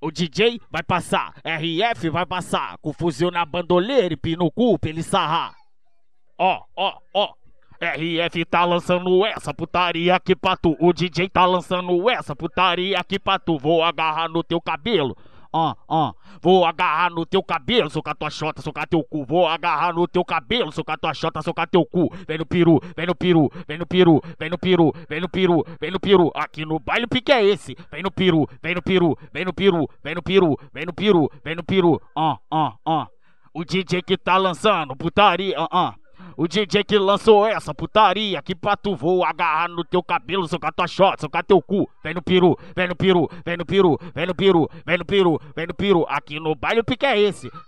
O DJ vai passar, RF vai passar, com fuzil na bandoleira e pino cu pra ele sarrar. Ó, ó, ó, RF tá lançando essa putaria aqui pra tu. O DJ tá lançando essa putaria aqui pra tu. Vou agarrar no teu cabelo ó, ó. Vou agarrar no teu cabelo, socar tua xota, socar teu cu. Vou agarrar no teu cabelo, socar tua xota, socar teu cu. Vem no peru, vem no peru, vem no peru, vem no peru, vem no peru, vem no peru. Aqui no baile o pique é esse. Vem no peru, vem no peru, vem no peru, vem no peru, vem no peru, vem no peru. Ó, ó, ó. O DJ que tá lançando putaria, ó, ó. O DJ que lançou essa putaria, que tu vou agarrar no teu cabelo, socar tua shot, socar teu cu. Vem no peru, vem no peru, vem no peru, vem no peru, vem no peru, vem no peru. Aqui no baile o pique é esse.